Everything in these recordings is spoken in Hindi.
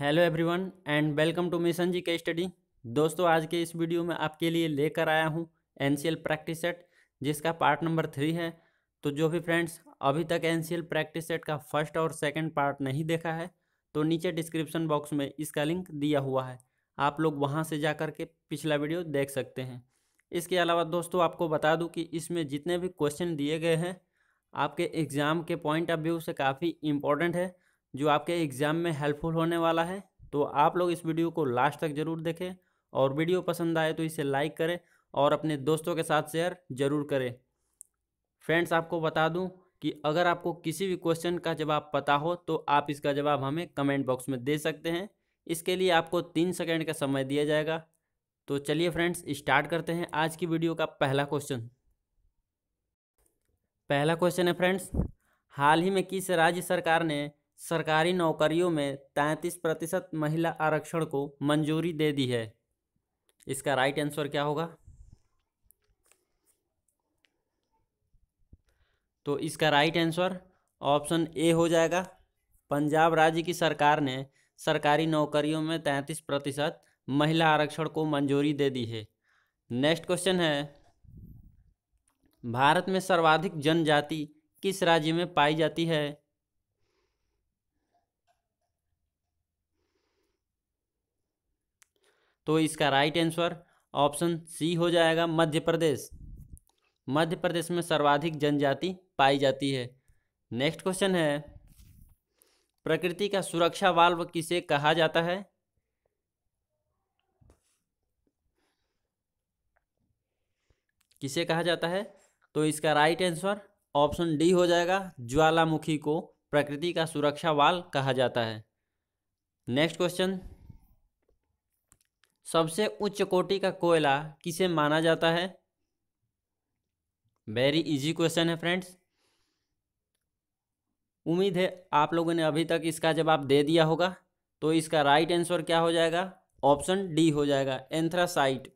hello everyone and welcome to mission G K study दोस्तों आज के इस वीडियो में आपके लिए लेकर आया हूँ एन प्रैक्टिस सेट जिसका पार्ट नंबर थ्री है तो जो भी फ्रेंड्स अभी तक एन प्रैक्टिस सेट का फर्स्ट और सेकंड पार्ट नहीं देखा है तो नीचे डिस्क्रिप्शन बॉक्स में इसका लिंक दिया हुआ है आप लोग वहाँ से जा कर के पिछला वीडियो देख सकते हैं इसके अलावा दोस्तों आपको बता दूँ कि इसमें जितने भी क्वेश्चन दिए गए हैं आपके एग्ज़ाम के पॉइंट ऑफ व्यू से काफ़ी इम्पोर्टेंट है जो आपके एग्ज़ाम में हेल्पफुल होने वाला है तो आप लोग इस वीडियो को लास्ट तक ज़रूर देखें और वीडियो पसंद आए तो इसे लाइक करें और अपने दोस्तों के साथ शेयर ज़रूर करें फ्रेंड्स आपको बता दूं कि अगर आपको किसी भी क्वेश्चन का जवाब पता हो तो आप इसका जवाब हमें कमेंट बॉक्स में दे सकते हैं इसके लिए आपको तीन सेकेंड का समय दिया जाएगा तो चलिए फ्रेंड्स स्टार्ट करते हैं आज की वीडियो का पहला क्वेश्चन पहला क्वेश्चन है फ्रेंड्स हाल ही में किस राज्य सरकार ने सरकारी नौकरियों में तैंतीस प्रतिशत महिला आरक्षण को मंजूरी दे दी है इसका राइट आंसर क्या होगा तो इसका राइट आंसर ऑप्शन ए हो जाएगा पंजाब राज्य की सरकार ने सरकारी नौकरियों में तैंतीस प्रतिशत महिला आरक्षण को मंजूरी दे दी है नेक्स्ट क्वेश्चन है भारत में सर्वाधिक जनजाति किस राज्य में पाई जाती है तो इसका राइट आंसर ऑप्शन सी हो जाएगा मध्य प्रदेश मध्य प्रदेश में सर्वाधिक जनजाति पाई जाती है नेक्स्ट क्वेश्चन है प्रकृति का सुरक्षा वाल्व किसे कहा जाता है किसे कहा जाता है तो इसका राइट आंसर ऑप्शन डी हो जाएगा ज्वालामुखी को प्रकृति का सुरक्षा वाल कहा जाता है नेक्स्ट क्वेश्चन सबसे उच्च कोटि का कोयला किसे माना जाता है वेरी इजी क्वेश्चन है फ्रेंड्स उम्मीद है आप लोगों ने अभी तक इसका जवाब दे दिया होगा तो इसका राइट आंसर क्या हो जाएगा ऑप्शन डी हो जाएगा एंथ्रासाइट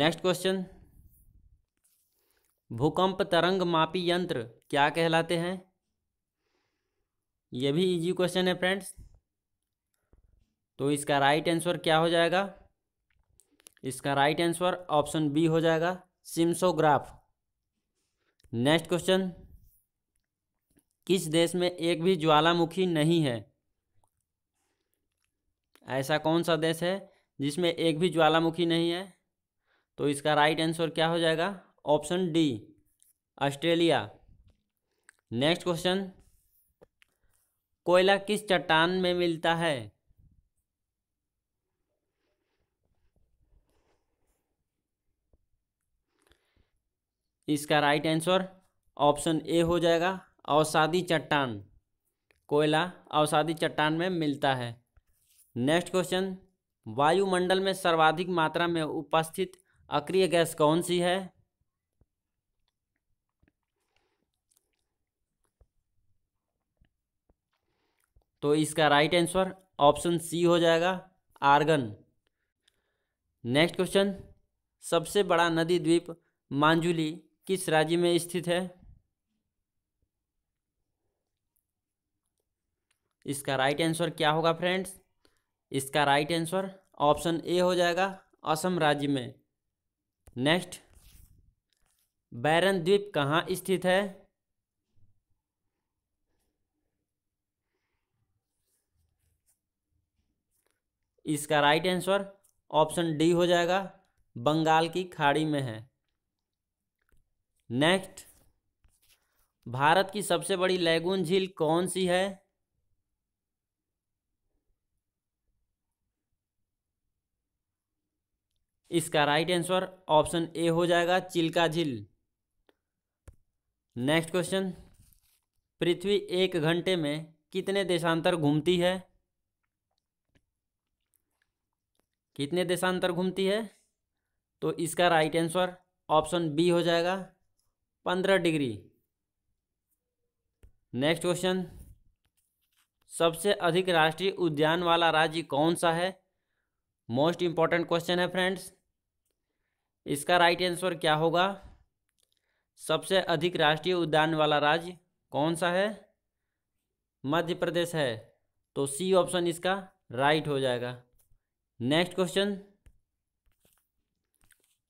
नेक्स्ट क्वेश्चन भूकंप तरंग मापी यंत्र क्या कहलाते हैं यह भी इजी क्वेश्चन है फ्रेंड्स तो इसका राइट आंसर क्या हो जाएगा इसका राइट आंसर ऑप्शन बी हो जाएगा सिम्सोग्राफ नेक्स्ट क्वेश्चन किस देश में एक भी ज्वालामुखी नहीं है ऐसा कौन सा देश है जिसमें एक भी ज्वालामुखी नहीं है तो इसका राइट आंसर क्या हो जाएगा option D Australia next question कोयला किस चट्टान में मिलता है इसका राइट आंसर ऑप्शन ए हो जाएगा औसादी चट्टान कोयला औसादी चट्टान में मिलता है नेक्स्ट क्वेश्चन वायुमंडल में सर्वाधिक मात्रा में उपस्थित अक्रिय गैस कौन सी है तो इसका राइट आंसर ऑप्शन सी हो जाएगा आर्गन नेक्स्ट क्वेश्चन सबसे बड़ा नदी द्वीप मांजुली किस राज्य में स्थित है इसका राइट आंसर क्या होगा फ्रेंड्स इसका राइट आंसर ऑप्शन ए हो जाएगा असम राज्य में नेक्स्ट बैरन द्वीप कहाँ स्थित है इसका राइट आंसर ऑप्शन डी हो जाएगा बंगाल की खाड़ी में है नेक्स्ट भारत की सबसे बड़ी लैगून झील कौन सी है इसका राइट आंसर ऑप्शन ए हो जाएगा चिल्का झील नेक्स्ट क्वेश्चन पृथ्वी एक घंटे में कितने देशांतर घूमती है कितने देशांतर घूमती है तो इसका राइट आंसर ऑप्शन बी हो जाएगा पंद्रह डिग्री नेक्स्ट क्वेश्चन सबसे अधिक राष्ट्रीय उद्यान वाला राज्य कौन सा है मोस्ट इंपॉर्टेंट क्वेश्चन है फ्रेंड्स इसका राइट आंसर क्या होगा सबसे अधिक राष्ट्रीय उद्यान वाला राज्य कौन सा है मध्य प्रदेश है तो सी ऑप्शन इसका राइट हो जाएगा नेक्स्ट क्वेश्चन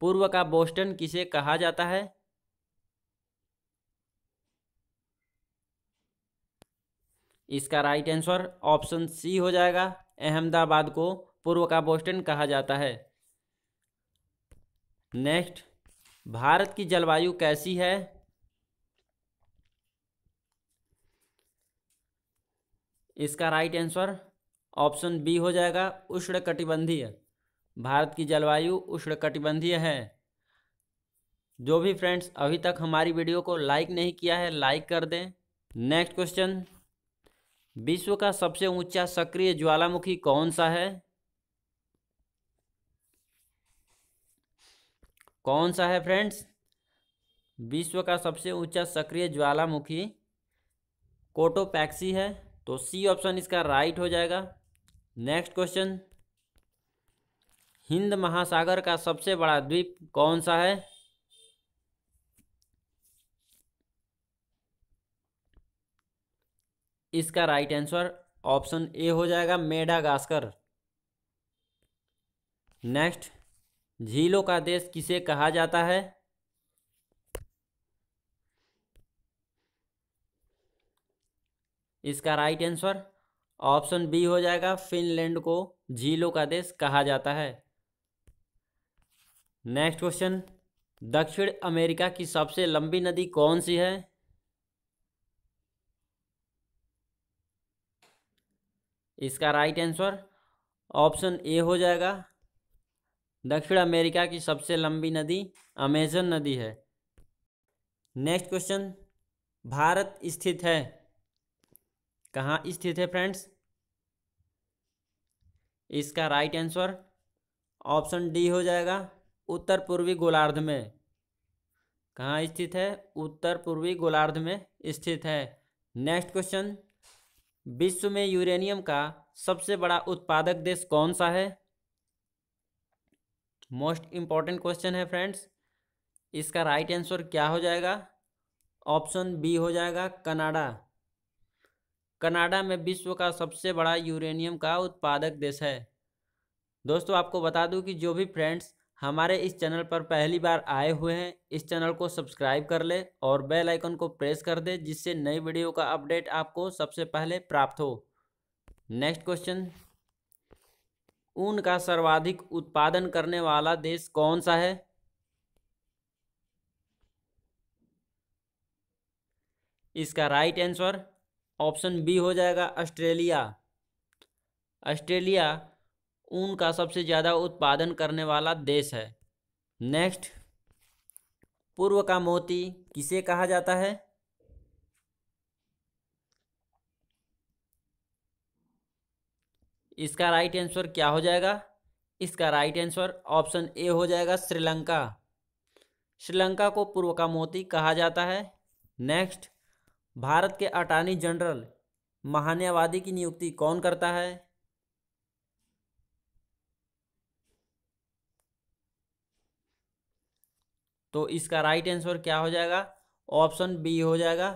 पूर्व का बोस्टन किसे कहा जाता है इसका राइट आंसर ऑप्शन सी हो जाएगा अहमदाबाद को पूर्व का बोस्टन कहा जाता है नेक्स्ट भारत की जलवायु कैसी है इसका राइट आंसर ऑप्शन बी हो जाएगा उष्ण कटिबंधीय भारत की जलवायु उष्ण कटिबंधीय है जो भी फ्रेंड्स अभी तक हमारी वीडियो को लाइक नहीं किया है लाइक कर दें नेक्स्ट क्वेश्चन विश्व का सबसे ऊंचा सक्रिय ज्वालामुखी कौन सा है कौन सा है फ्रेंड्स विश्व का सबसे ऊंचा सक्रिय ज्वालामुखी कोटोपैक्सी है तो सी ऑप्शन इसका राइट हो जाएगा नेक्स्ट क्वेश्चन हिंद महासागर का सबसे बड़ा द्वीप कौन सा है इसका राइट आंसर ऑप्शन ए हो जाएगा मेडागास्कर नेक्स्ट झीलों का देश किसे कहा जाता है इसका राइट आंसर ऑप्शन बी हो जाएगा फिनलैंड को झीलों का देश कहा जाता है नेक्स्ट क्वेश्चन दक्षिण अमेरिका की सबसे लंबी नदी कौन सी है इसका राइट आंसर ऑप्शन ए हो जाएगा दक्षिण अमेरिका की सबसे लंबी नदी अमेजन नदी है नेक्स्ट क्वेश्चन भारत स्थित है कहाँ स्थित है फ्रेंड्स इसका राइट आंसर ऑप्शन डी हो जाएगा उत्तर पूर्वी गोलार्ध में कहाँ स्थित है उत्तर पूर्वी गोलार्ध में स्थित है नेक्स्ट क्वेश्चन विश्व में यूरेनियम का सबसे बड़ा उत्पादक देश कौन सा है मोस्ट इम्पॉर्टेंट क्वेश्चन है फ्रेंड्स इसका राइट आंसर क्या हो जाएगा ऑप्शन बी हो जाएगा कनाडा कनाडा में विश्व का सबसे बड़ा यूरेनियम का उत्पादक देश है दोस्तों आपको बता दूं कि जो भी फ्रेंड्स हमारे इस चैनल पर पहली बार आए हुए हैं इस चैनल को सब्सक्राइब कर ले और बेल आइकन को प्रेस कर दे जिससे नई वीडियो का अपडेट आपको सबसे पहले प्राप्त हो नेक्स्ट क्वेश्चन ऊन का सर्वाधिक उत्पादन करने वाला देश कौन सा है इसका राइट आंसर ऑप्शन बी हो जाएगा ऑस्ट्रेलिया ऑस्ट्रेलिया ऊन का सबसे ज़्यादा उत्पादन करने वाला देश है नेक्स्ट पूर्व का मोती किसे कहा जाता है इसका राइट आंसर क्या हो जाएगा इसका राइट आंसर ऑप्शन ए हो जाएगा श्रीलंका श्रीलंका को पूर्व का मोती कहा जाता है नेक्स्ट भारत के अटॉर्नी जनरल महान्यावादी की नियुक्ति कौन करता है तो इसका राइट आंसर क्या हो जाएगा ऑप्शन बी हो जाएगा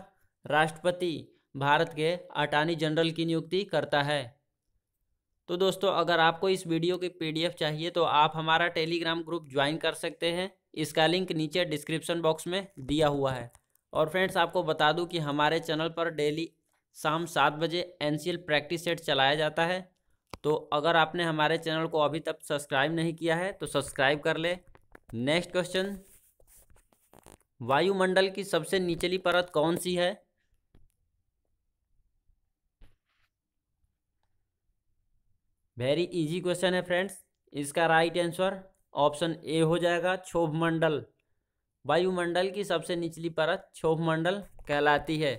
राष्ट्रपति भारत के अटॉर्नी जनरल की नियुक्ति करता है तो दोस्तों अगर आपको इस वीडियो की पीडीएफ चाहिए तो आप हमारा टेलीग्राम ग्रुप ज्वाइन कर सकते हैं इसका लिंक नीचे डिस्क्रिप्शन बॉक्स में दिया हुआ है और फ्रेंड्स आपको बता दूं कि हमारे चैनल पर डेली शाम सात बजे एन प्रैक्टिस सेट चलाया जाता है तो अगर आपने हमारे चैनल को अभी तक सब्सक्राइब नहीं किया है तो सब्सक्राइब कर ले नेक्स्ट क्वेश्चन वायुमंडल की सबसे निचली परत कौन सी है वेरी इजी क्वेश्चन है फ्रेंड्स इसका राइट आंसर ऑप्शन ए हो जाएगा क्षोभ मंडल वायुमंडल की सबसे निचली परत क्षोभ मंडल कहलाती है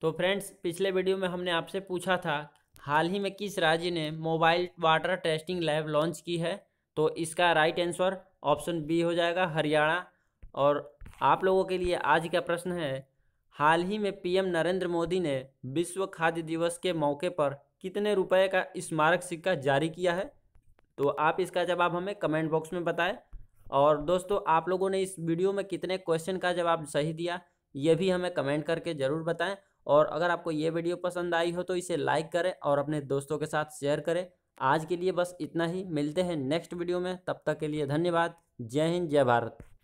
तो फ्रेंड्स पिछले वीडियो में हमने आपसे पूछा था हाल ही में किस राज्य ने mobile water testing lab launch की है तो इसका राइट आंसर ऑप्शन बी हो जाएगा हरियाणा और आप लोगों के लिए आज का प्रश्न है हाल ही में पीएम नरेंद्र मोदी ने विश्व खाद्य दिवस के मौके पर कितने रुपए का स्मारक सिक्का जारी किया है तो आप इसका जवाब हमें कमेंट बॉक्स में बताएं और दोस्तों आप लोगों ने इस वीडियो में कितने क्वेश्चन का जवाब सही दिया ये भी हमें कमेंट करके ज़रूर बताएं और अगर आपको ये वीडियो पसंद आई हो तो इसे लाइक करें और अपने दोस्तों के साथ शेयर करें आज के लिए बस इतना ही मिलते हैं नेक्स्ट वीडियो में तब तक के लिए धन्यवाद जय हिंद जय भारत